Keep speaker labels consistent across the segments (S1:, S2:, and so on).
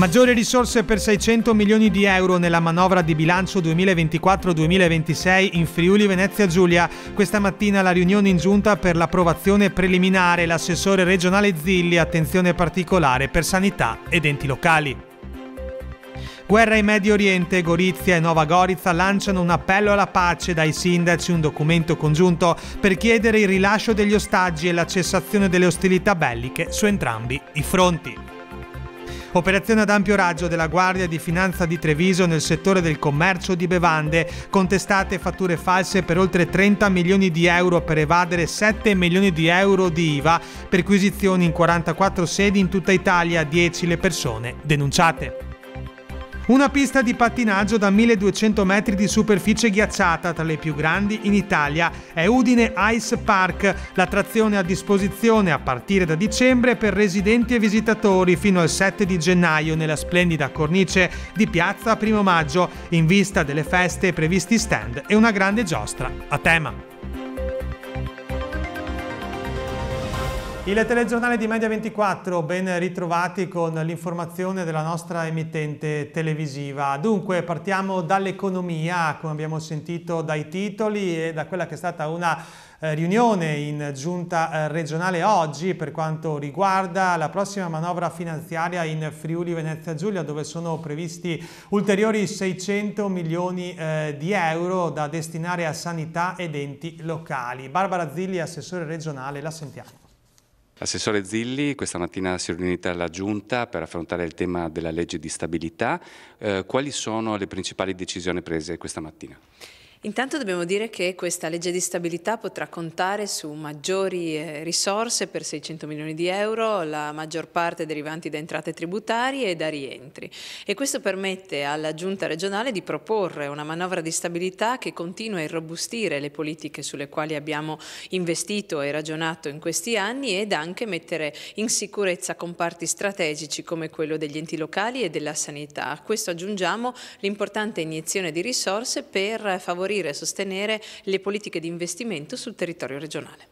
S1: Maggiori risorse per 600 milioni di euro nella manovra di bilancio 2024-2026 in Friuli Venezia Giulia. Questa mattina la riunione in giunta per l'approvazione preliminare l'assessore regionale Zilli, attenzione particolare per sanità ed enti locali. Guerra in Medio Oriente, Gorizia e Nova Gorizia lanciano un appello alla pace dai sindaci, un documento congiunto per chiedere il rilascio degli ostaggi e la cessazione delle ostilità belliche su entrambi i fronti. Operazione ad ampio raggio della Guardia di Finanza di Treviso nel settore del commercio di bevande, contestate fatture false per oltre 30 milioni di euro per evadere 7 milioni di euro di IVA, perquisizioni in 44 sedi in tutta Italia, 10 le persone denunciate. Una pista di pattinaggio da 1200 metri di superficie ghiacciata, tra le più grandi in Italia, è Udine Ice Park, l'attrazione a disposizione a partire da dicembre per residenti e visitatori fino al 7 di gennaio nella splendida cornice di piazza Primo Maggio, in vista delle feste previsti stand e una grande giostra a tema. Il telegiornale di Media 24, ben ritrovati con l'informazione della nostra emittente televisiva. Dunque partiamo dall'economia, come abbiamo sentito dai titoli e da quella che è stata una eh, riunione in giunta eh, regionale oggi per quanto riguarda la prossima manovra finanziaria in Friuli Venezia Giulia dove sono previsti ulteriori 600 milioni eh, di euro da destinare a sanità ed enti locali. Barbara Zilli, assessore regionale, la sentiamo. Assessore Zilli questa mattina si è riunita la Giunta per affrontare il tema della legge di stabilità. Eh, quali sono le principali decisioni prese questa mattina? Intanto dobbiamo dire che questa legge di stabilità potrà contare su maggiori eh, risorse per 600 milioni di euro, la maggior parte derivanti da entrate tributarie e da rientri. E questo permette alla Giunta regionale di proporre una manovra di stabilità che continua a irrobustire le politiche sulle quali abbiamo investito e ragionato in questi anni ed anche mettere in sicurezza comparti strategici come quello degli enti locali e della sanità. A questo aggiungiamo l'importante iniezione di risorse per favorire favorire e sostenere le politiche di investimento sul territorio regionale.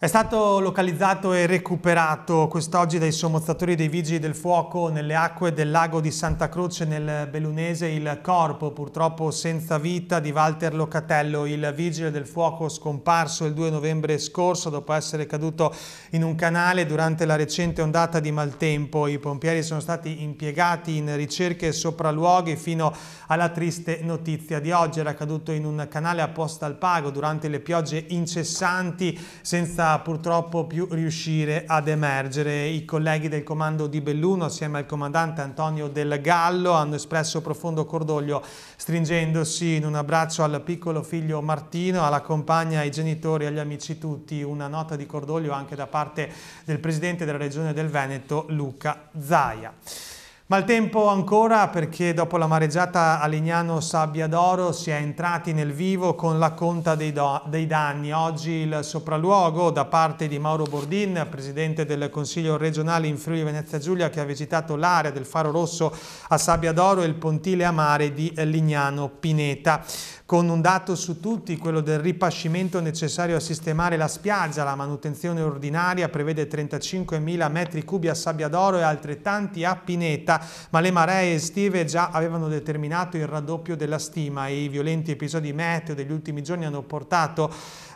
S1: È stato localizzato e recuperato quest'oggi dai sommozzatori dei Vigili del Fuoco nelle acque del lago di Santa Croce nel Belunese il corpo purtroppo senza vita di Walter Locatello, il Vigile del Fuoco scomparso il 2 novembre scorso dopo essere caduto in un canale durante la recente ondata di maltempo. I pompieri sono stati impiegati in ricerche e sopralluoghi fino alla triste notizia di oggi. Era caduto in un canale apposta al pago durante le piogge incessanti senza purtroppo più riuscire ad emergere. I colleghi del comando di Belluno assieme al comandante Antonio Del Gallo hanno espresso profondo cordoglio stringendosi in un abbraccio al piccolo figlio Martino, alla compagna, ai genitori, agli amici tutti. Una nota di cordoglio anche da parte del presidente della regione del Veneto Luca Zaia. Mal tempo ancora perché dopo la mareggiata a Lignano Sabbia d'Oro si è entrati nel vivo con la conta dei, dei, danni. Oggi il sopralluogo da parte di Mauro Bordin, presidente del Consiglio regionale in Friuli Venezia Giulia, che ha visitato l'area del Faro Rosso a Sabbia d'Oro e il pontile a mare di Lignano Pineta con un dato su tutti, quello del ripascimento necessario a sistemare la spiaggia, la manutenzione ordinaria prevede 35.000 metri cubi a sabbia d'oro e altrettanti a Pineta, ma le maree estive già avevano determinato il raddoppio della stima e i violenti episodi meteo degli ultimi giorni hanno portato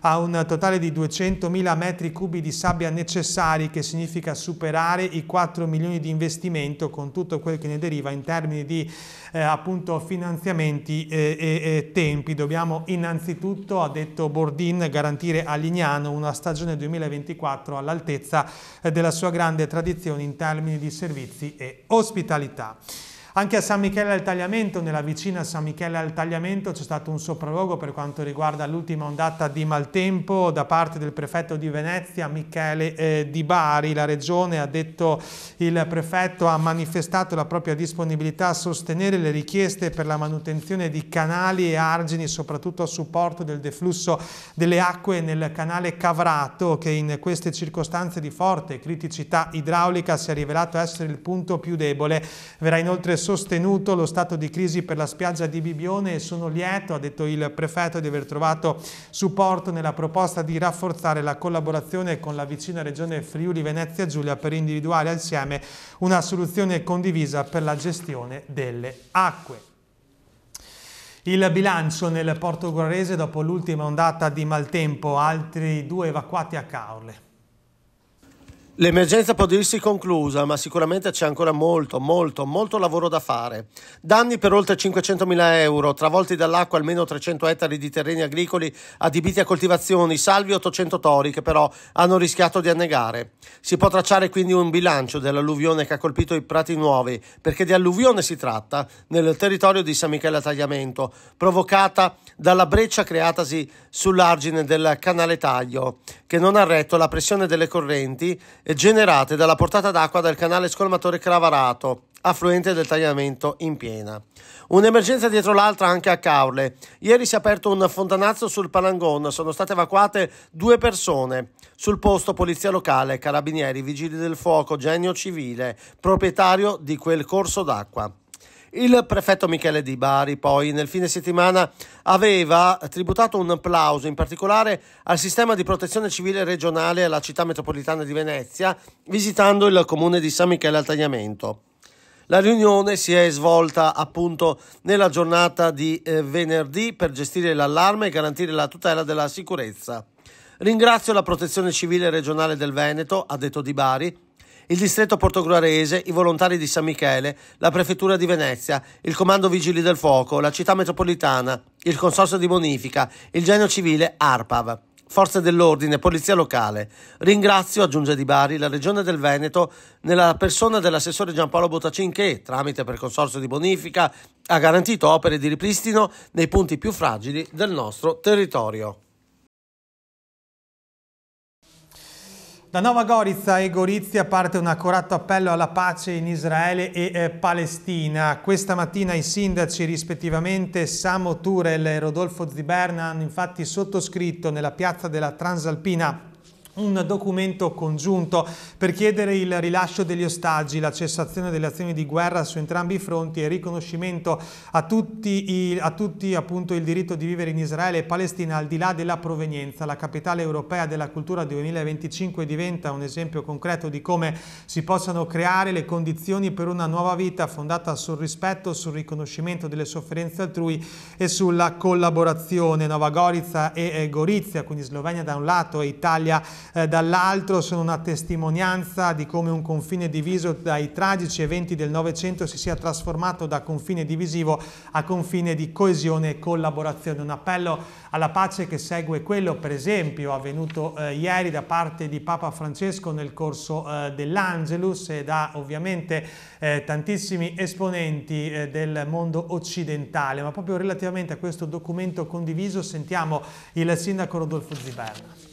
S1: ha un totale di 200.000 metri cubi di sabbia necessari che significa superare i 4 milioni di investimento con tutto quello che ne deriva in termini di eh, appunto finanziamenti e, eh, e, e tempi. Dobbiamo innanzitutto, ha detto Bordin, garantire a Lignano una stagione 2024 all'altezza eh, della sua grande tradizione in termini di servizi e ospitalità. Anche a San Michele al Tagliamento, nella vicina San Michele al Tagliamento, c'è stato un sopralluogo per quanto riguarda l'ultima ondata di maltempo da parte del prefetto di Venezia, Michele eh, Di Bari. La regione, ha detto il prefetto, ha manifestato la propria disponibilità a sostenere le richieste per la manutenzione di canali e argini, soprattutto a supporto del deflusso delle acque nel canale Cavrato, che in queste circostanze di forte criticità idraulica si è rivelato essere il punto più debole. Verrà inoltre sostenuto lo stato di crisi per la spiaggia di Bibione e sono lieto, ha detto il prefetto, di aver trovato supporto nella proposta di rafforzare la collaborazione con la vicina regione Friuli Venezia Giulia per individuare insieme una soluzione condivisa per la gestione delle acque. Il bilancio nel porto guarese dopo l'ultima ondata di maltempo, altri due evacuati a Caorle.
S2: L'emergenza può dirsi conclusa, ma sicuramente c'è ancora molto, molto, molto lavoro da fare. Danni per oltre 500.000 euro, travolti dall'acqua almeno 300 ettari di terreni agricoli adibiti a coltivazioni, salvi 800 tori che però hanno rischiato di annegare. Si può tracciare quindi un bilancio dell'alluvione che ha colpito i prati nuovi, perché di alluvione si tratta nel territorio di San Michele a Tagliamento, provocata dalla breccia creatasi sull'argine del canale Taglio, che non ha retto la pressione delle correnti generate dalla portata d'acqua del canale scolmatore Cravarato, affluente del tagliamento in piena. Un'emergenza dietro l'altra anche a Caule. Ieri si è aperto un fontanazzo sul Palangon, sono state evacuate due persone. Sul posto polizia locale, carabinieri, vigili del fuoco, genio civile, proprietario di quel corso d'acqua. Il prefetto Michele Di Bari poi nel fine settimana aveva tributato un applauso in particolare al sistema di protezione civile regionale alla città metropolitana di Venezia visitando il comune di San Michele al Tagliamento. La riunione si è svolta appunto nella giornata di eh, venerdì per gestire l'allarme e garantire la tutela della sicurezza. Ringrazio la Protezione Civile regionale del Veneto, ha detto Di Bari, il distretto portogruarese, i volontari di San Michele, la prefettura di Venezia, il comando vigili del fuoco, la città metropolitana, il consorzio di bonifica, il genio civile ARPAV. Forze dell'ordine, polizia locale. Ringrazio, aggiunge Di Bari, la Regione del Veneto nella persona dell'assessore Giampaolo Bottacin che, tramite per consorzio di bonifica, ha garantito opere di ripristino nei punti più fragili del nostro territorio.
S1: Da Nova Gorizia e Gorizia parte un accorato appello alla pace in Israele e eh, Palestina. Questa mattina i sindaci rispettivamente Samo Turel e Rodolfo Ziberna hanno infatti sottoscritto nella piazza della Transalpina un documento congiunto per chiedere il rilascio degli ostaggi, la cessazione delle azioni di guerra su entrambi i fronti e il riconoscimento a tutti, i, a tutti appunto, il diritto di vivere in Israele e Palestina al di là della provenienza. La capitale europea della cultura 2025 diventa un esempio concreto di come si possano creare le condizioni per una nuova vita fondata sul rispetto, sul riconoscimento delle sofferenze altrui e sulla collaborazione. Nova Gorica e Gorizia, quindi Slovenia da un lato e Italia eh, dall'altro sono una testimonianza di come un confine diviso dai tragici eventi del Novecento si sia trasformato da confine divisivo a confine di coesione e collaborazione. Un appello alla pace che segue quello, per esempio, avvenuto eh, ieri da parte di Papa Francesco nel corso eh, dell'Angelus e da ovviamente eh, tantissimi esponenti eh, del mondo occidentale, ma proprio relativamente a questo documento condiviso sentiamo il sindaco Rodolfo Ziberna.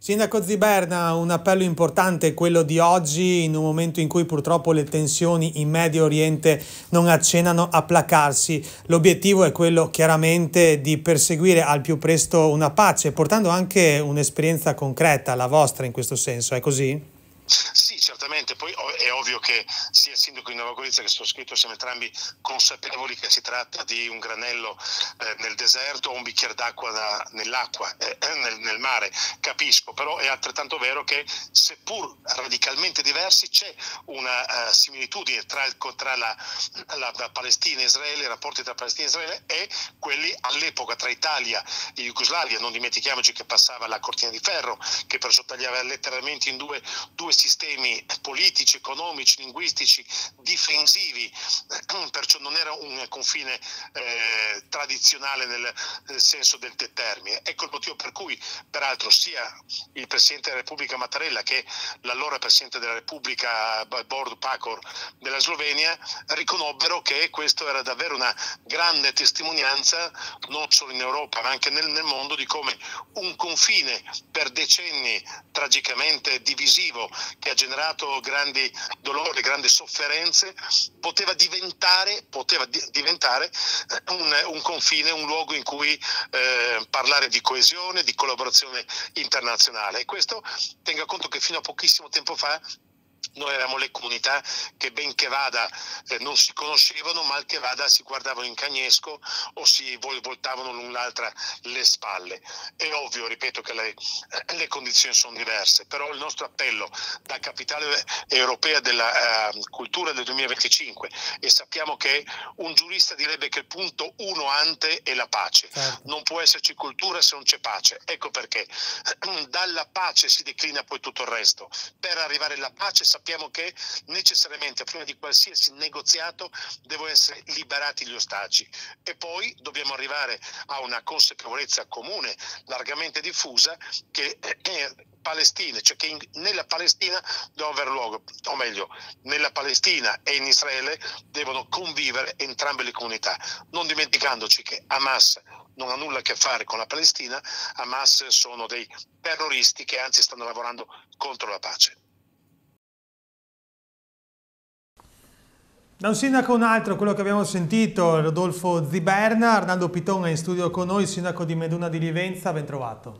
S1: Sindaco Ziberna, un appello importante quello di oggi in un momento in cui purtroppo le tensioni in Medio Oriente non accennano a placarsi. L'obiettivo è quello chiaramente di perseguire al più presto una pace, portando anche un'esperienza concreta, la vostra in questo senso, è così?
S3: Sì, certamente, poi è ovvio che sia il sindaco di Nuova Gorizia che sottoscritto siamo entrambi consapevoli che si tratta di un granello eh, nel deserto o un bicchiere d'acqua da, nell'acqua, eh, eh, nel, nel, mare, capisco, però è altrettanto vero che seppur radicalmente diversi c'è una uh, similitudine tra, il, tra la, la, la, Palestina e Israele, i rapporti tra Palestina e Israele e quelli all'epoca tra Italia e Jugoslavia, non dimentichiamoci che passava la cortina di ferro che per sottagliare letteralmente in due, due sistemi politici, economici, linguistici difensivi, perciò non era un confine eh, tradizionale nel, nel, senso del termine. Ecco il motivo per cui, peraltro, sia il Presidente della Repubblica Mattarella che l'allora Presidente della Repubblica Bordu Pacor della Slovenia riconobbero che questo era davvero una grande testimonianza, non solo in Europa ma anche nel, nel mondo, di come un confine per decenni tragicamente divisivo che ha generato grandi dolori, grandi sofferenze, poteva diventare, poteva di- diventare eh, un, un, confine, un luogo in cui eh, parlare di coesione, di collaborazione internazionale. E questo tenga conto che fino a pochissimo tempo fa noi eravamo le comunità che ben che vada eh, non si conoscevano, mal che vada si guardavano in cagnesco o si voltavano l'un l'altra le spalle. È ovvio, ripeto, che le, eh, le condizioni sono diverse, però il nostro appello da capitale europea della eh, cultura del 2025 e sappiamo che un giurista direbbe che il punto uno ante è la pace. Certo. Non può esserci cultura se non c'è pace. Ecco perché dalla pace si declina poi tutto il resto. Per arrivare alla pace sappiamo sappiamo che necessariamente prima di qualsiasi negoziato devono essere liberati gli ostaggi e poi dobbiamo arrivare a una consapevolezza comune, largamente diffusa, che eh, Palestina, cioè che in, nella Palestina devono avere luogo, o meglio, nella Palestina e in Israele devono convivere entrambe le comunità, non dimenticandoci che Hamas non ha nulla a che fare con la Palestina, Hamas sono dei terroristi che anzi stanno lavorando contro la pace.
S1: Da un sindaco a un altro, quello che abbiamo sentito, Rodolfo Ziberna, Arnaldo Piton è in studio con noi, sindaco di Meduna di Livenza, ben trovato.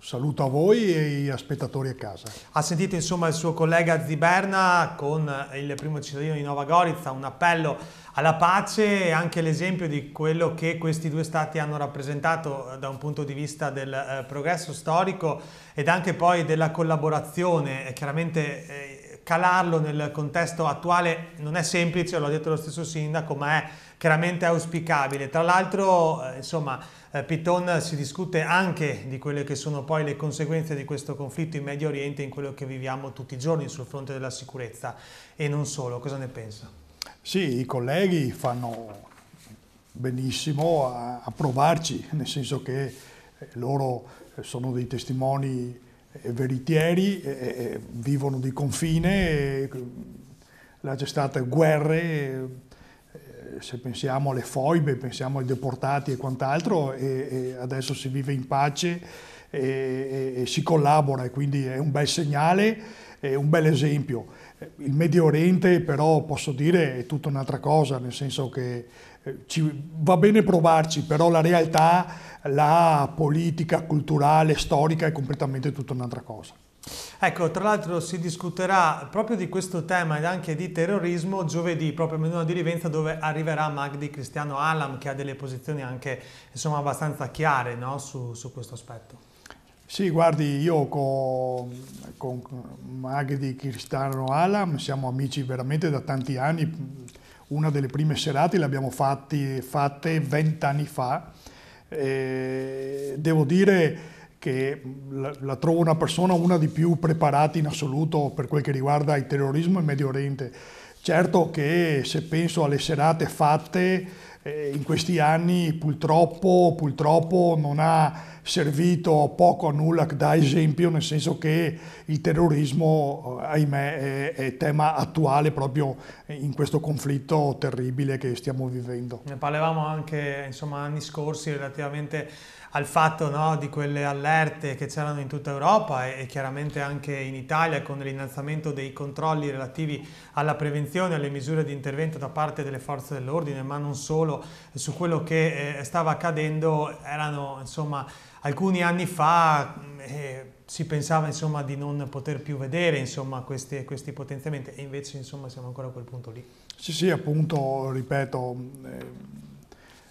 S4: Saluto a voi e agli spettatori a casa.
S1: Ha sentito insomma il suo collega Ziberna con il primo cittadino di Nova Gorizia, un appello alla pace e anche l'esempio di quello che questi due stati hanno rappresentato eh, da un punto di vista del eh, progresso storico ed anche poi della collaborazione. chiaramente eh, calarlo nel contesto attuale non è semplice, l'ha detto lo stesso sindaco, ma è chiaramente auspicabile. Tra l'altro, eh, insomma, eh, Piton si discute anche di quelle che sono poi le conseguenze di questo conflitto in Medio Oriente, in quello che viviamo tutti i giorni sul fronte della sicurezza e non solo. Cosa ne pensa?
S4: Sì, i colleghi fanno benissimo a, provarci, nel senso che loro sono dei testimoni eh, veritieri, eh, eh, eh, vivono di confine, eh, là c'è stata guerre, eh, se pensiamo alle foibe, pensiamo ai deportati e quant'altro, e, e adesso si vive in pace e, e, si collabora e quindi è un bel segnale, è un bel esempio. Il Medio Oriente però posso dire è tutta un'altra cosa, nel senso che ci, va bene provarci, però la realtà la politica culturale, storica è completamente tutta un'altra cosa.
S1: Ecco, tra l'altro si discuterà proprio di questo tema ed anche di terrorismo giovedì, proprio a Menudo di Rivenza, dove arriverà Magdi Cristiano Alam, che ha delle posizioni anche insomma, abbastanza chiare no? su, su, questo aspetto.
S4: Sì, guardi, io con, con Magdi Cristiano Alam siamo amici veramente da tanti anni. Una delle prime serate l'abbiamo fatte vent'anni fa eh, devo dire che la, la, trovo una persona una di più preparata in assoluto per quel che riguarda il terrorismo in Medio Oriente. Certo che se penso alle serate fatte eh, in questi anni purtroppo, purtroppo non ha servito poco a nulla da esempio, nel senso che il terrorismo, eh, ahimè, è, è, tema attuale proprio in questo conflitto terribile che stiamo vivendo.
S1: Ne parlavamo anche insomma, anni scorsi relativamente al fatto no, di quelle allerte che c'erano in tutta Europa e, e, chiaramente anche in Italia con l'innalzamento dei controlli relativi alla prevenzione, alle misure di intervento da parte delle forze dell'ordine, ma non solo, su quello che eh, stava accadendo, erano insomma alcuni anni fa mm, eh, si pensava insomma di non poter più vedere insomma questi, questi potenziamenti e invece insomma siamo ancora a quel punto lì.
S4: Sì sì appunto ripeto... Mm, eh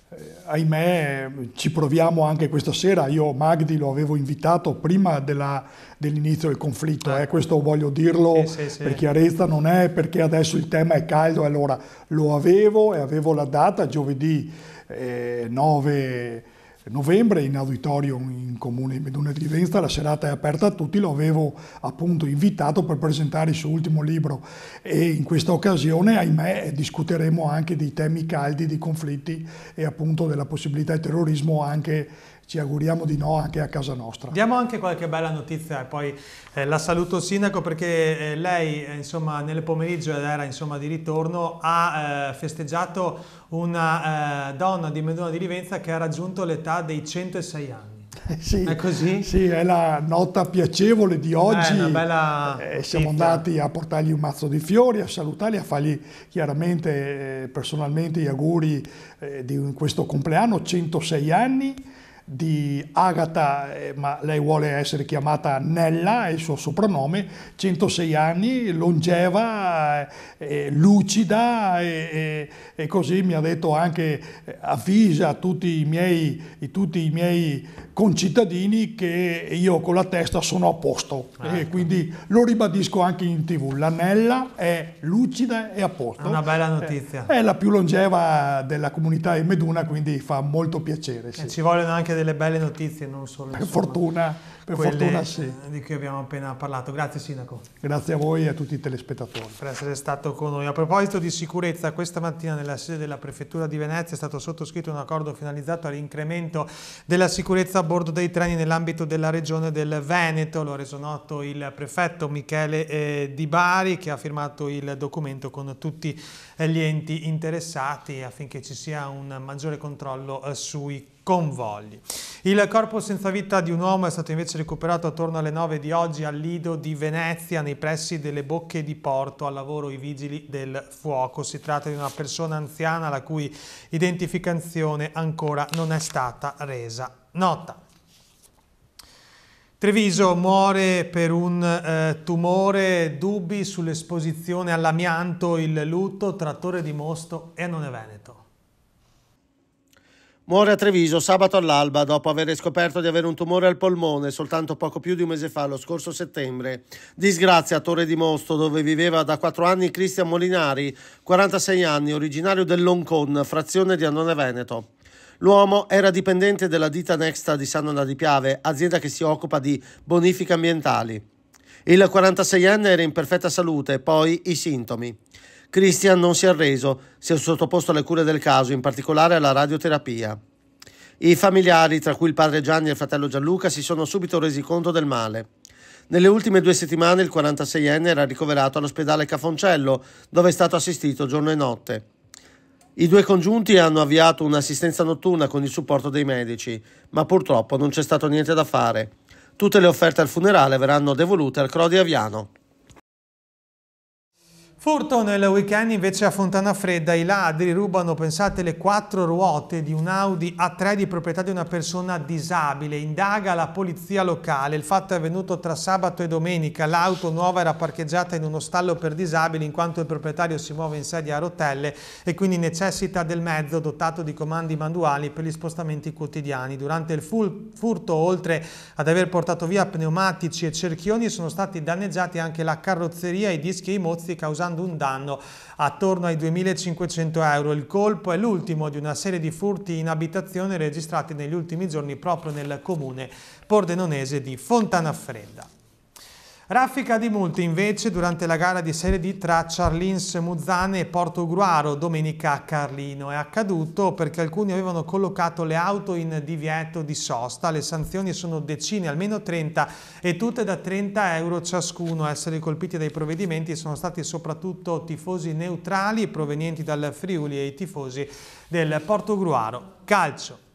S4: eh, ahimè ci proviamo anche questa sera, io Magdi lo avevo invitato prima dell'inizio del conflitto, eh, ah. questo voglio dirlo sì, sì, sì. per chiarezza, non è perché adesso il tema è caldo, allora lo avevo e avevo la data giovedì eh, 9 eh, novembre in auditorium in comune di Meduna di Venza, la serata è aperta a tutti, lo avevo appunto invitato per presentare il suo ultimo libro e in questa occasione, ahimè, discuteremo anche dei temi caldi, dei conflitti e appunto della possibilità di terrorismo anche ci auguriamo di no anche a casa nostra.
S1: Diamo anche qualche bella notizia e poi eh, la saluto Sindaco perché eh, lei eh, insomma, nel pomeriggio ed era insomma, di ritorno ha eh, festeggiato una eh, donna di Medona di Livenza che ha raggiunto l'età dei 106 anni.
S4: Sì, è così? Sì, è la nota piacevole di oggi. Beh, bella... eh, siamo andati a portargli un mazzo di fiori, a salutarli, a fargli chiaramente eh, personalmente gli auguri eh, di questo compleanno, 106 anni di Agata, eh, ma lei vuole essere chiamata Nella, è il suo soprannome, 106 anni, longeva, eh, eh, lucida e, e, e, così mi ha detto anche, eh, avvisa tutti i miei, tutti i miei concittadini che io con la testa sono a posto ah, ecco. quindi lo ribadisco anche in tv, la Nella è lucida e a posto. una bella
S1: notizia. È, è la più
S4: longeva della comunità di Meduna, quindi fa molto piacere.
S1: Sì. ci vogliono anche delle belle notizie, non solo... Per insomma. fortuna per fortuna sì. di cui abbiamo appena parlato. Grazie Sindaco. Grazie a voi e a tutti i telespettatori. Per essere stato con noi. A proposito di sicurezza, questa mattina nella sede della Prefettura di Venezia è stato sottoscritto un accordo finalizzato all'incremento della sicurezza a bordo dei treni nell'ambito della regione del Veneto. Lo ha reso noto il prefetto Michele eh, Di Bari che ha firmato il documento con tutti eh, gli enti interessati affinché ci sia un maggiore controllo eh, sui convogli. Il corpo senza vita di un uomo è stato invece essere recuperato attorno alle 9 di oggi al Lido di Venezia, nei pressi delle Bocche di Porto, al lavoro i vigili del fuoco. Si tratta di una persona anziana la cui identificazione ancora non è stata resa nota. Treviso muore per un eh, tumore, dubbi sull'esposizione all'amianto, il lutto, trattore di mosto e non è Veneto.
S2: Muore a Treviso sabato all'alba dopo aver scoperto di avere un tumore al polmone soltanto poco più di un mese fa, lo scorso settembre. Disgrazia a Torre di Mosto, dove viveva da quattro anni Cristian Molinari, 46 anni, originario dell'Oncon, frazione di Annone Veneto. L'uomo era dipendente della ditta Nexta di Sanona di Piave, azienda che si occupa di bonifiche ambientali. Il 46enne era in perfetta salute, poi i sintomi. Christian non si è arreso, si è sottoposto alle cure del caso, in particolare alla radioterapia. I familiari, tra cui il padre Gianni e il fratello Gianluca, si sono subito resi conto del male. Nelle ultime due settimane il 46enne era ricoverato all'ospedale Cafoncello, dove è stato assistito giorno e notte. I due congiunti hanno avviato un'assistenza notturna con il supporto dei medici, ma purtroppo non c'è stato niente da fare. Tutte le offerte al funerale verranno devolute al Crodi Aviano. Furto nel weekend invece
S1: a Fontana Fredda, i ladri rubano, pensate, le quattro ruote di un Audi A3 di proprietà di una persona disabile. Indaga la polizia locale, il fatto è avvenuto tra sabato e domenica. L'auto nuova era parcheggiata in uno stallo per disabili in quanto il proprietario si muove in sedia a rotelle e quindi necessita del mezzo dotato di comandi manuali per gli spostamenti quotidiani. Durante il furto, oltre ad aver portato via pneumatici e cerchioni, sono stati danneggiati anche la carrozzeria, i dischi e i mozzi causando causando un danno attorno ai 2.500 euro. Il colpo è l'ultimo di una serie di furti in abitazione registrati negli ultimi giorni proprio nel comune pordenonese di Fontanaffredda. Raffica di molto invece durante la gara di Serie D tra Charlins Muzzane e Porto Gruaro domenica a Carlino. È accaduto perché alcuni avevano collocato le auto in divieto di sosta. Le sanzioni sono decine, almeno 30 e tutte da 30 euro ciascuno. A essere colpiti dai provvedimenti sono stati soprattutto tifosi neutrali provenienti dal Friuli e i tifosi del Porto Gruaro. Calcio.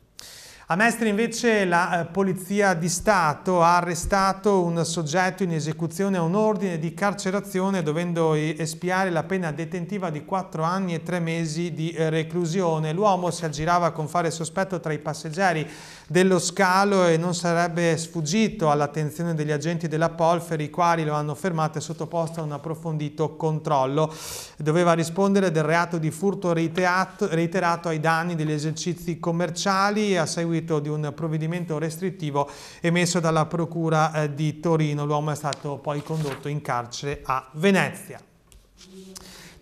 S1: A Mestre invece la eh, Polizia di Stato ha arrestato un soggetto in esecuzione a un ordine di carcerazione dovendo espiare la pena detentiva di 4 anni e 3 mesi di eh, reclusione. L'uomo si aggirava con fare sospetto tra i passeggeri dello scalo e non sarebbe sfuggito all'attenzione degli agenti della Polfer, i quali lo hanno fermato e sottoposto a un approfondito controllo. Doveva rispondere del reato di furto reiterato, reiterato ai danni degli esercizi commerciali a seguito di un provvedimento restrittivo emesso dalla Procura eh, di Torino. L'uomo è stato poi condotto in carcere a Venezia.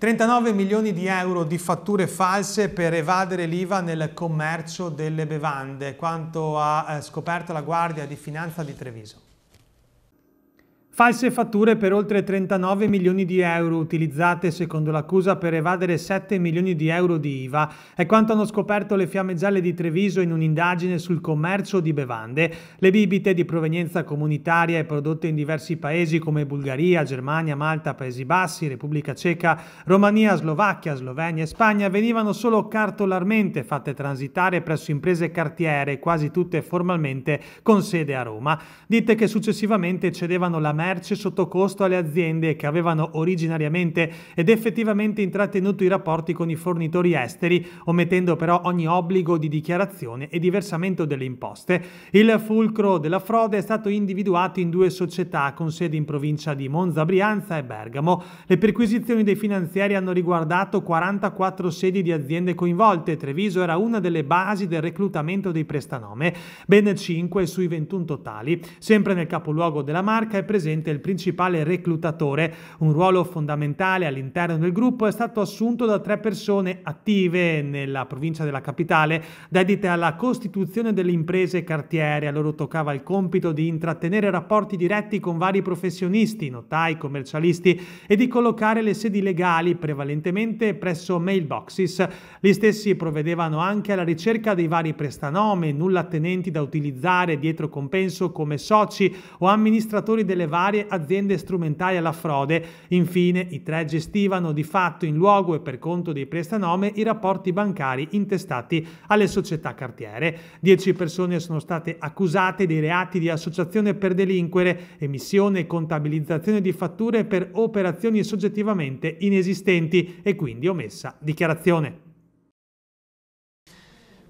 S1: 39 milioni di euro di fatture false per evadere l'IVA nel commercio delle bevande, quanto ha eh, scoperto la Guardia di Finanza di Treviso. False fatture per oltre 39 milioni di euro utilizzate secondo l'accusa per evadere 7 milioni di euro di IVA è quanto hanno scoperto le fiamme gialle di Treviso in un'indagine sul commercio di bevande. Le bibite di provenienza comunitaria e prodotte in diversi paesi come Bulgaria, Germania, Malta, Paesi Bassi, Repubblica Ceca, Romania, Slovacchia, Slovenia e Spagna venivano solo cartolarmente fatte transitare presso imprese cartiere, quasi tutte formalmente con sede a Roma. Dite che successivamente cedevano la merda merce sotto costo alle aziende che avevano originariamente ed effettivamente intrattenuto i rapporti con i fornitori esteri, omettendo però ogni obbligo di dichiarazione e di versamento delle imposte. Il fulcro della frode è stato individuato in due società con sede in provincia di Monza, Brianza e Bergamo. Le perquisizioni dei finanziari hanno riguardato 44 sedi di aziende coinvolte. Treviso era una delle basi del reclutamento dei prestanome, ben 5 sui 21 totali. Sempre nel capoluogo della marca è presente presente il principale reclutatore. Un ruolo fondamentale all'interno del gruppo è stato assunto da tre persone attive nella provincia della capitale, dedite alla costituzione delle imprese cartiere. A loro toccava il compito di intrattenere rapporti diretti con vari professionisti, notai, commercialisti e di collocare le sedi legali prevalentemente presso mailboxes. Gli stessi provvedevano anche alla ricerca dei vari prestanome, nulla tenenti da utilizzare dietro compenso come soci o amministratori delle varie varie aziende strumentali alla frode. Infine, i tre gestivano di fatto in luogo e per conto dei prestanome i rapporti bancari intestati alle società cartiere. Dieci persone sono state accusate dei reati di associazione per delinquere, emissione e contabilizzazione di fatture per operazioni soggettivamente inesistenti e quindi omessa dichiarazione.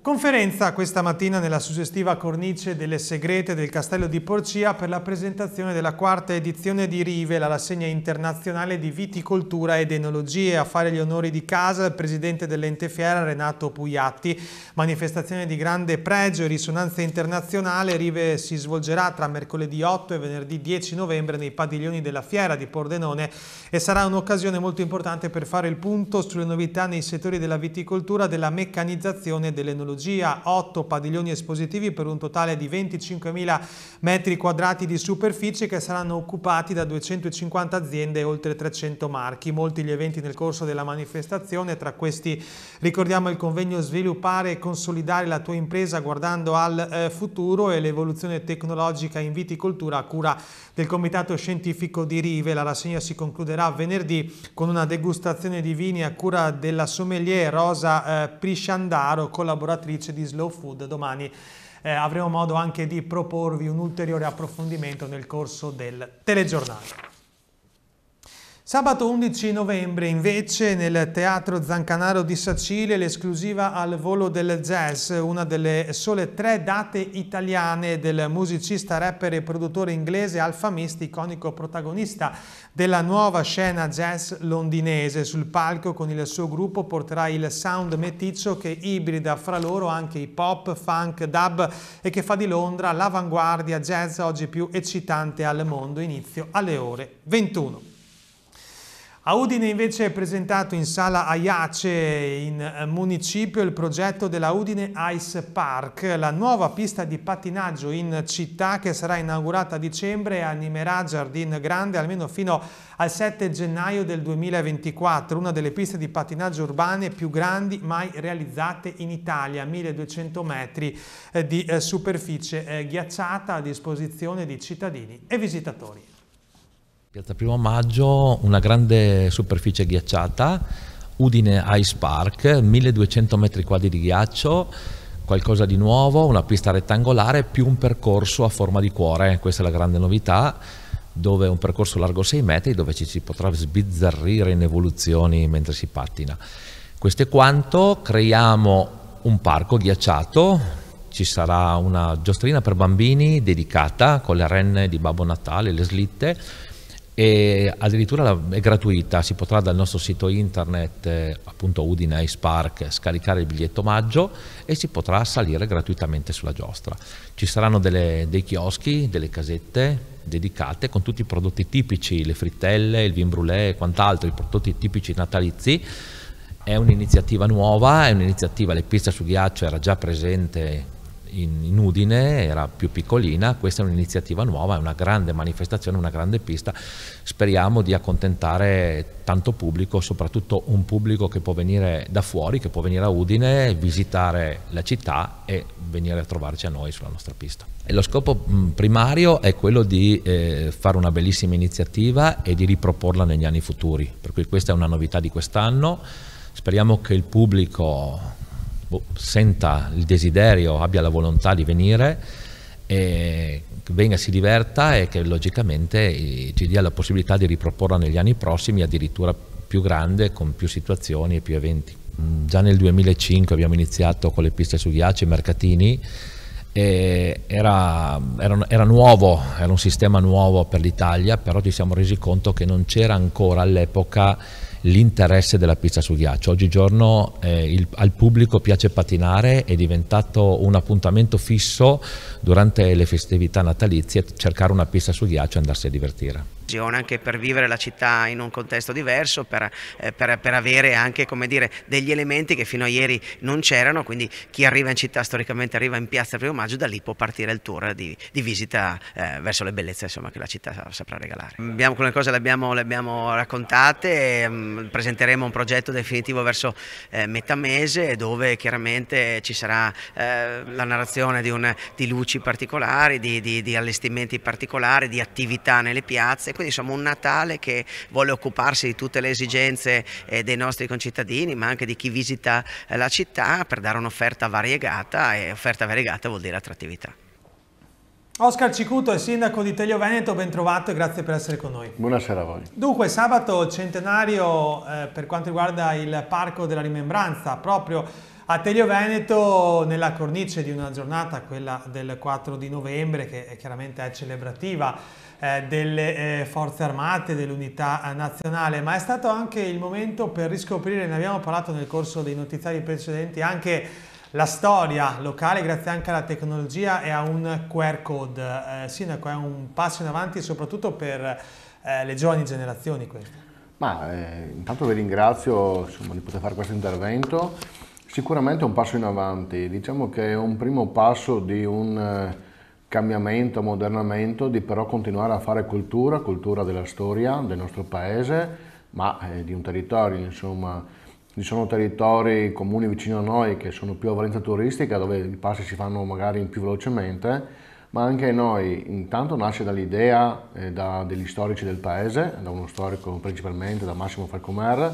S1: Conferenza questa mattina nella suggestiva cornice delle segrete del Castello di Porcia per la presentazione della quarta edizione di Rive, la rassegna internazionale di viticoltura ed enologie. A fare gli onori di casa il presidente dell'ente fiera Renato Pugliatti. Manifestazione di grande pregio e risonanza internazionale, Rive si svolgerà tra mercoledì 8 e venerdì 10 novembre nei padiglioni della fiera di Pordenone e sarà un'occasione molto importante per fare il punto sulle novità nei settori della viticoltura, della meccanizzazione e dell'enologia tecnologia, 8 padiglioni espositivi per un totale di 25.000 metri quadrati di superficie che saranno occupati da 250 aziende e oltre 300 marchi. Molti gli eventi nel corso della manifestazione, tra questi ricordiamo il convegno Sviluppare e consolidare la tua impresa guardando al eh, futuro e l'evoluzione tecnologica in viticoltura a cura del Comitato Scientifico di Rive. La rassegna si concluderà venerdì con una degustazione di vini a cura della sommelier Rosa eh, Prisciandaro, collaboratrice fondatrice di Slow Food. Domani eh, avremo modo anche di proporvi un ulteriore approfondimento nel corso del telegiornale. Sabato 11 novembre invece nel Teatro Zancanaro di Sacile l'esclusiva al volo del jazz, una delle sole tre date italiane del musicista, rapper e produttore inglese Alfa Mist, iconico protagonista della nuova scena jazz londinese. Sul palco con il suo gruppo porterà il sound meticcio che ibrida fra loro anche i pop, funk, dub e che fa di Londra l'avanguardia jazz oggi più eccitante al mondo. Inizio alle ore 21. A Udine invece è presentato in sala Aiace in eh, municipio il progetto della Udine Ice Park, la nuova pista di pattinaggio in città che sarà inaugurata a dicembre e animerà Giardin Grande almeno fino al 7 gennaio del 2024, una delle piste di pattinaggio urbane più grandi mai realizzate in Italia, 1200 metri eh, di eh, superficie ghiacciata a disposizione di cittadini e visitatori.
S5: Piazza Primo Maggio, una grande superficie ghiacciata, Udine Ice Park, 1200 metri quadri di ghiaccio, qualcosa di nuovo, una pista rettangolare più un percorso a forma di cuore, questa è la grande novità, dove un percorso largo 6 metri dove ci si potrà sbizzarrire in evoluzioni mentre si pattina. Questo è quanto, creiamo un parco ghiacciato, ci sarà una giostrina per bambini dedicata con le renne di Babbo Natale, le slitte, e addirittura è gratuita, si potrà dal nostro sito internet eh, appunto Udine Ice Park scaricare il biglietto omaggio e si potrà salire gratuitamente sulla giostra. Ci saranno delle, dei chioschi, delle casette dedicate con tutti i prodotti tipici, le frittelle, il vin brûlé e quant'altro, i prodotti tipici natalizi. È un'iniziativa nuova, è un'iniziativa, le piste su ghiaccio era già presente in, in, Udine, era più piccolina, questa è un'iniziativa nuova, è una grande manifestazione, una grande pista, speriamo di accontentare tanto pubblico, soprattutto un pubblico che può venire da fuori, che può venire a Udine, visitare la città e venire a trovarci a noi sulla nostra pista. E lo scopo mm, primario è quello di eh, fare una bellissima iniziativa e di riproporla negli anni futuri, per cui questa è una novità di quest'anno, speriamo che il pubblico Boh, senta il desiderio, abbia la volontà di venire, che venga, si diverta e che logicamente eh, ci dia la possibilità di riproporla negli anni prossimi, addirittura più grande, con più situazioni e più eventi. Mm, già nel 2005 abbiamo iniziato con le piste su ghiaccio e mercatini, e era, era, era, nuovo, era un sistema nuovo per l'Italia, però ci siamo resi conto che non c'era ancora all'epoca l'interesse della pista su ghiaccio. Oggigiorno eh, il, al pubblico piace patinare, è diventato un appuntamento fisso durante le festività natalizie cercare una pista su ghiaccio e andarsi a divertire
S2: occasione anche per vivere la città in un contesto diverso, per, eh, per, per avere anche dire, degli elementi che fino a ieri non c'erano, quindi chi arriva in città storicamente arriva in piazza il primo maggio, da lì può partire il tour di, di visita eh, verso le bellezze insomma, che la città saprà regalare. Abbiamo, alcune cose le abbiamo, le abbiamo raccontate, mh, mm, presenteremo un progetto definitivo verso eh, metà mese dove chiaramente ci sarà eh, la narrazione di, un, di, luci particolari, di, di allestimenti particolari, di attività nelle piazze, quindi siamo un Natale che vuole occuparsi di tutte le esigenze eh, dei nostri concittadini ma anche di chi visita eh, la città per dare un'offerta variegata e offerta variegata vuol dire
S6: attrattività.
S1: Oscar Cicuto è sindaco di Teglio Veneto, ben trovato e grazie per essere con
S6: noi. Buonasera a voi.
S1: Dunque, sabato centenario eh, per quanto riguarda il Parco della Rimembranza, proprio a Telio Veneto, nella cornice di una giornata, quella del 4 di novembre, che è chiaramente è celebrativa eh, delle eh, forze armate, dell'unità eh, nazionale, ma è stato anche il momento per riscoprire, ne abbiamo parlato nel corso dei notiziari precedenti, anche la storia locale grazie anche alla tecnologia e a un QR code. Eh, Sindaco, è un passo in avanti soprattutto per eh, le giovani generazioni questo.
S6: Ma eh, intanto vi ringrazio insomma, di poter fare questo intervento Sicuramente è un passo in avanti, diciamo che è un primo passo di un eh, cambiamento, modernamento, di però continuare a fare cultura, cultura della storia del nostro paese, ma eh, di un territorio, insomma. Ci sono territori comuni vicino a noi che sono più a valenza turistica, dove i passi si fanno magari più velocemente, ma anche noi, intanto nasce dall'idea, eh, da degli storici del paese, da uno storico principalmente, da Massimo Falcomer,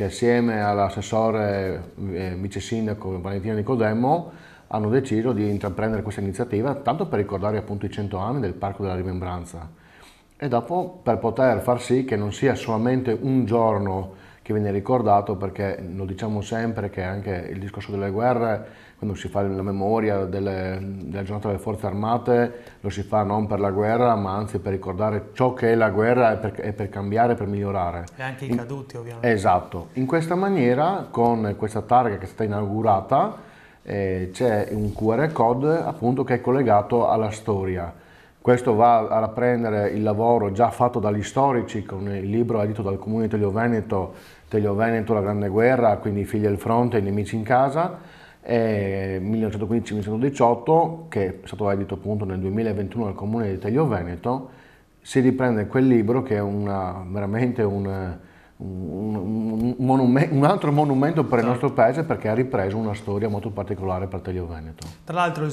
S6: che assieme all'assessore eh, vice sindaco Valentina Nicodemmo hanno deciso di intraprendere questa iniziativa tanto per ricordare appunto i 100 anni del Parco della Rimembranza e dopo per poter far sì che non sia solamente un giorno che viene ricordato perché lo diciamo sempre che anche il discorso delle guerre quando si fa la memoria delle, della giornata delle forze armate lo si fa non per la guerra ma anzi per ricordare ciò che è la guerra e per, per cambiare, per migliorare. E anche i caduti ovviamente. Esatto, in questa maniera con questa targa che è stata inaugurata eh, c'è un QR code appunto che è collegato alla storia. Questo va a riprendere il lavoro già fatto dagli storici con il libro edito dal comune Teglio Veneto, Teglio Veneto la Grande Guerra, quindi i figli al fronte e nemici in casa, eh, 1915-1918, che è stato edito appunto nel 2021 dal Comune di Taglio Veneto, si riprende quel libro che è una, veramente un, un, un, monumento, un, altro monumento per certo. il esatto. nostro paese perché ha ripreso una storia molto particolare per Taglio Veneto.
S1: Tra l'altro il,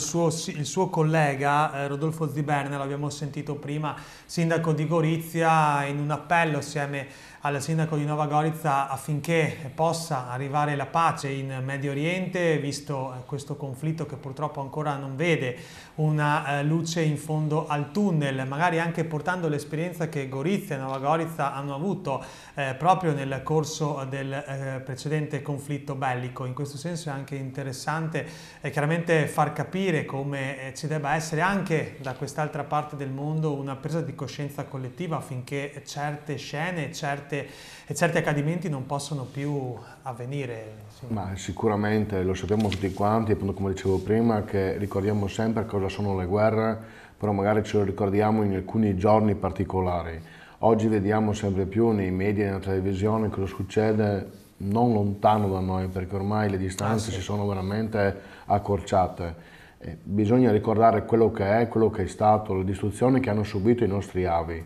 S1: il suo, collega eh, Rodolfo Ziberne, l'abbiamo sentito prima, sindaco di Gorizia, in un appello assieme al sindaco di Nova Gorizia affinché possa arrivare la pace in Medio Oriente, visto eh, questo conflitto che purtroppo ancora non vede una eh, luce in fondo al tunnel, magari anche portando l'esperienza che Gorizia e Nova Gorizia hanno avuto eh, proprio nel corso del eh, precedente conflitto bellico. In questo senso è anche interessante eh, chiaramente far capire come eh, ci debba essere anche da quest'altra parte del mondo una presa di coscienza collettiva affinché certe scene, certe certe, e certi accadimenti non possono più avvenire.
S6: Ma sicuramente lo sappiamo tutti quanti, appunto come dicevo prima, che ricordiamo sempre cosa sono le guerre, però magari ce lo ricordiamo in alcuni giorni particolari. Oggi vediamo sempre più nei media, e nella televisione, cosa succede non lontano da noi, perché ormai le distanze ah, sì. si sono veramente accorciate. E eh, bisogna ricordare quello che è, quello che è stato, le distruzioni che hanno subito i nostri avi.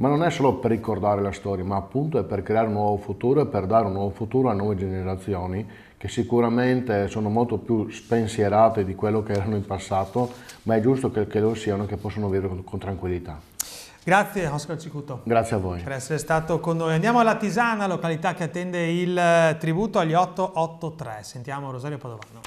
S6: Ma non è solo per ricordare la storia, ma appunto è per creare un nuovo futuro e per dare un nuovo futuro a nuove generazioni che sicuramente sono molto più spensierate di quello che erano in passato, ma è giusto che, che lo siano, e che possono vivere con, con tranquillità.
S1: Grazie Oscar Cicuto.
S6: Grazie a voi. Per
S1: essere stato con noi. Andiamo alla Tisana, località che attende il eh, tributo agli 883. Sentiamo Rosario Padovano.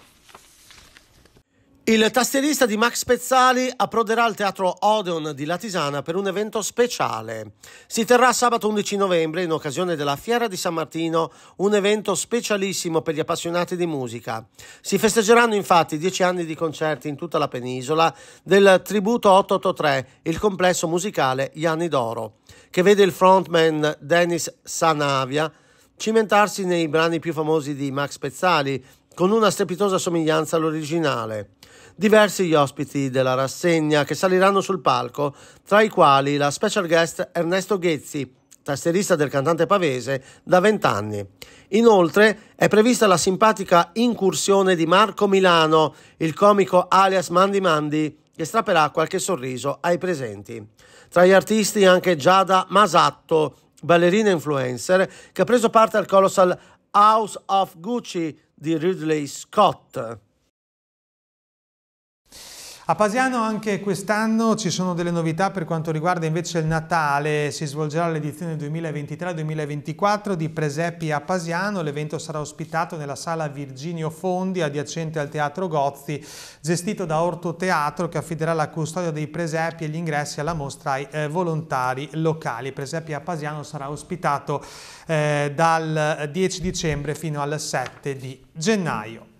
S2: Il tastierista di Max Pezzali approderà al Teatro Odeon di Latisana per un evento speciale. Si terrà sabato 11 novembre in occasione della Fiera di San Martino, un evento specialissimo per gli appassionati di musica. Si festeggeranno infatti dieci anni di concerti in tutta la penisola del Tributo 883, il complesso musicale Gli anni d'oro, che vede il frontman Dennis Sanavia cimentarsi nei brani più famosi di Max Pezzali, con una strepitosa somiglianza all'originale. Diversi gli ospiti della rassegna che saliranno sul palco, tra i quali la special guest Ernesto Ghezzi, tastierista del cantante pavese da vent'anni. Inoltre è prevista la simpatica incursione di Marco Milano, il comico alias Mandi Mandi, che strapperà qualche sorriso ai presenti. Tra gli artisti anche Giada Masatto, ballerina influencer, che ha preso parte al colossal House of Gucci di Ridley Scott.
S1: A Pasiano anche quest'anno ci sono delle novità per quanto riguarda invece il Natale, si svolgerà l'edizione 2023-2024 di Presepi a Pasiano, l'evento sarà ospitato nella sala Virginio Fondi adiacente al Teatro Gozzi, gestito da Orto Teatro che affiderà la custodia dei presepi e gli ingressi alla mostra ai eh, volontari locali. Presepi a Pasiano sarà ospitato eh, dal 10 dicembre fino al 7 di gennaio.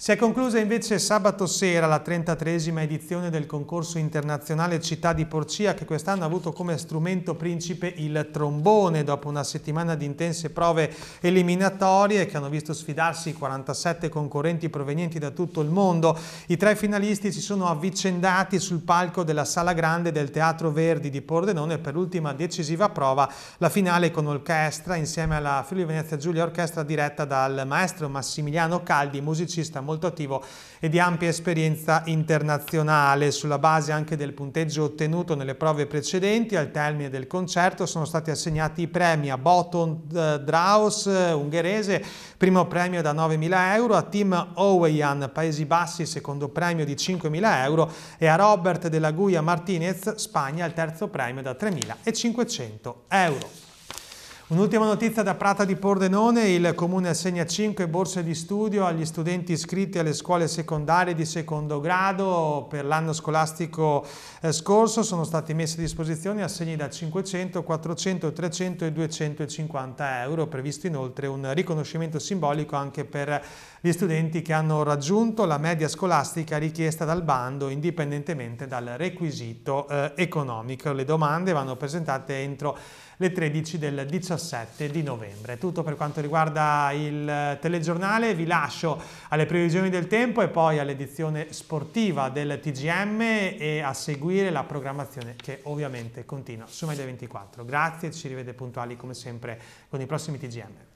S1: Si è conclusa invece sabato sera la 33esima edizione del concorso internazionale Città di Porcia che quest'anno ha avuto come strumento principe il trombone dopo una settimana di intense prove eliminatorie che hanno visto sfidarsi 47 concorrenti provenienti da tutto il mondo. I tre finalisti si sono avvicendati sul palco della Sala Grande del Teatro Verdi di Pordenone per l'ultima decisiva prova, la finale con orchestra insieme alla Friuli Venezia Giulia Orchestra diretta dal maestro Massimiliano Caldi, musicista molto attivo e di ampia esperienza internazionale. Sulla base anche del punteggio ottenuto nelle prove precedenti, al termine del concerto sono stati assegnati i premi a Botton eh, Draus, eh, ungherese, primo premio da 9.000 euro, a Tim Owejan, Paesi Bassi, secondo premio di 5.000 euro e a Robert della Guia Martinez, Spagna, il terzo premio da 3.500 euro. Un'ultima notizia da Prata di Pordenone, il Comune assegna 5 borse di studio agli studenti iscritti alle scuole secondarie di secondo grado per l'anno scolastico eh, scorso, sono stati messi a disposizione assegni da 500, 400, 300 e 250 euro, previsto inoltre un riconoscimento simbolico anche per gli studenti che hanno raggiunto la media scolastica richiesta dal bando indipendentemente dal requisito eh, economico. Le domande vanno presentate entro le 13 del 17 di novembre. Tutto per quanto riguarda il telegiornale, vi lascio alle previsioni del tempo e poi all'edizione sportiva del TGM e a seguire la programmazione che ovviamente continua su Media 24. Grazie, ci rivede puntuali come sempre con i prossimi TGM.